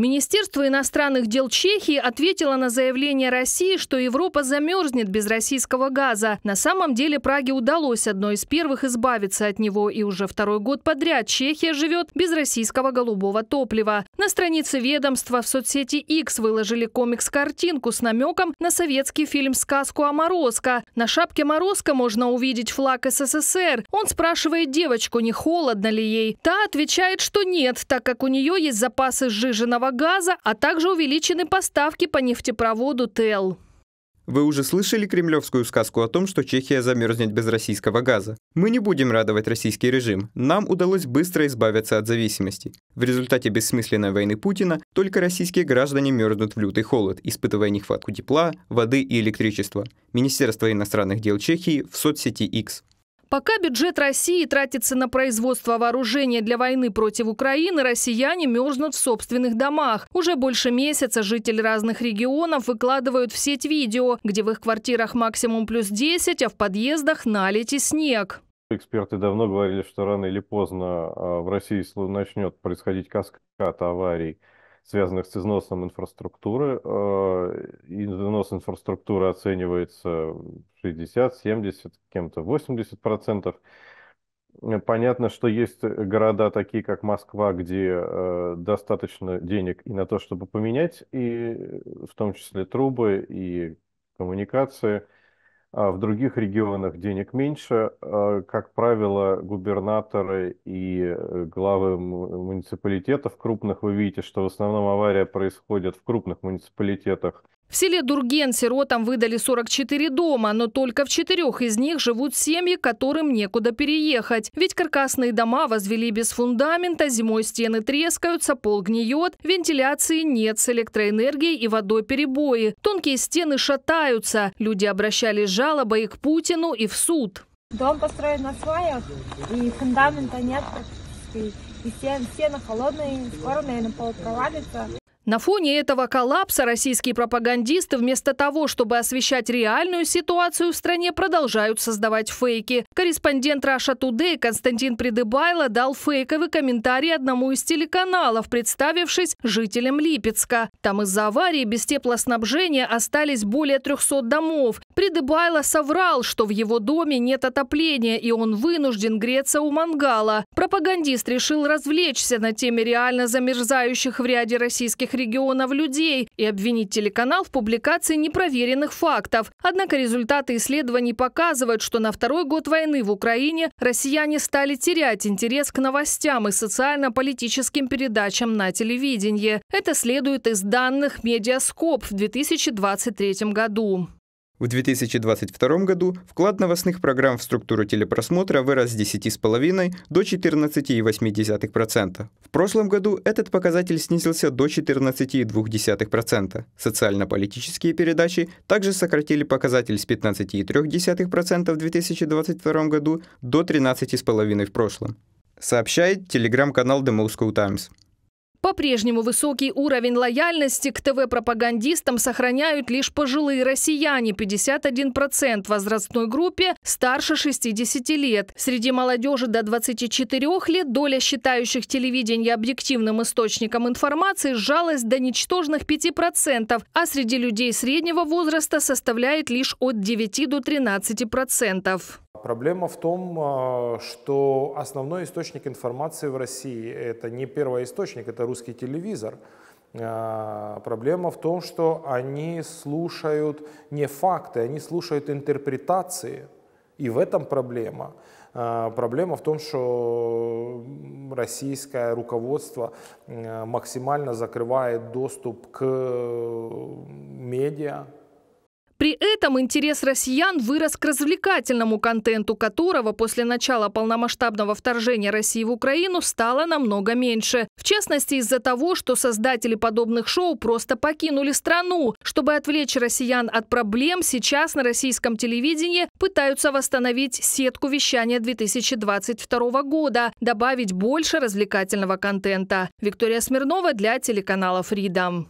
Министерство иностранных дел Чехии ответило на заявление России, что Европа замерзнет без российского газа. На самом деле Праге удалось одной из первых избавиться от него, и уже второй год подряд Чехия живет без российского голубого топлива. На странице ведомства в соцсети X выложили комикс-картинку с намеком на советский фильм «Сказку о Морозко». На шапке Морозко можно увидеть флаг СССР. Он спрашивает девочку, не холодно ли ей. Та отвечает, что нет, так как у нее есть запасы сжиженного газа, а также увеличены поставки по нефтепроводу ТЭЛ. Вы уже слышали кремлевскую сказку о том, что Чехия замерзнет без российского газа? Мы не будем радовать российский режим. Нам удалось быстро избавиться от зависимости. В результате бессмысленной войны Путина только российские граждане мерзнут в лютый холод, испытывая нехватку тепла, воды и электричества. Министерство иностранных дел Чехии в соцсети X. Пока бюджет России тратится на производство вооружения для войны против Украины, россияне мерзнут в собственных домах. Уже больше месяца жители разных регионов выкладывают в сеть видео, где в их квартирах максимум плюс 10, а в подъездах налить и снег. Эксперты давно говорили, что рано или поздно а, в России начнет происходить каскад аварий связанных с износом инфраструктуры. Э, износ инфраструктуры оценивается 60, 70, кем-то 80 процентов. Э, понятно, что есть города такие, как Москва, где э, достаточно денег и на то, чтобы поменять, и э, в том числе трубы, и коммуникации – а, в других регионах денег меньше. А, как правило, губернаторы и э, главы муниципалитетов крупных, вы видите, что в основном авария происходит в крупных муниципалитетах в селе Дурген сиротам выдали 44 дома, но только в четырех из них живут семьи, которым некуда переехать. Ведь каркасные дома возвели без фундамента, зимой стены трескаются, пол гниет, вентиляции нет, с электроэнергией и водой перебои. Тонкие стены шатаются. Люди обращались жалобы и к Путину, и в суд. Дом построен на сваях, и фундамента нет И стены, стены холодные, скоро, наверное, пол провалится. На фоне этого коллапса российские пропагандисты вместо того, чтобы освещать реальную ситуацию в стране, продолжают создавать фейки. Корреспондент Russia Today Константин Придыбайло дал фейковый комментарий одному из телеканалов, представившись жителям Липецка. Там из-за аварии без теплоснабжения остались более 300 домов. Придыбайло соврал, что в его доме нет отопления, и он вынужден греться у мангала. Пропагандист решил развлечься на теме реально замерзающих в ряде российских регионов людей и обвинить телеканал в публикации непроверенных фактов. Однако результаты исследований показывают, что на второй год войны в Украине россияне стали терять интерес к новостям и социально-политическим передачам на телевидении. Это следует из данных «Медиаскоп» в 2023 году. В 2022 году вклад новостных программ в структуру телепросмотра вырос с 10,5 до 14,8%. В прошлом году этот показатель снизился до 14,2%. Социально-политические передачи также сократили показатель с 15,3% в 2022 году до 13,5% в прошлом. Сообщает телеграм-канал The Moscow Times. По-прежнему высокий уровень лояльности к ТВ-пропагандистам сохраняют лишь пожилые россияне, 51% в возрастной группе старше 60 лет. Среди молодежи до 24 лет доля считающих телевидение объективным источником информации сжалась до ничтожных 5%, а среди людей среднего возраста составляет лишь от 9 до 13%. Проблема в том, а, что основной источник информации в России – это не первый источник, это русский телевизор. А, проблема в том, что они слушают не факты, они слушают интерпретации. И в этом проблема. А, проблема в том, что российское руководство максимально закрывает доступ к медиа, при этом интерес россиян вырос к развлекательному контенту, которого после начала полномасштабного вторжения России в Украину стало намного меньше. В частности, из-за того, что создатели подобных шоу просто покинули страну. Чтобы отвлечь россиян от проблем, сейчас на российском телевидении пытаются восстановить сетку вещания 2022 года, добавить больше развлекательного контента. Виктория Смирнова для телеканала Freedom.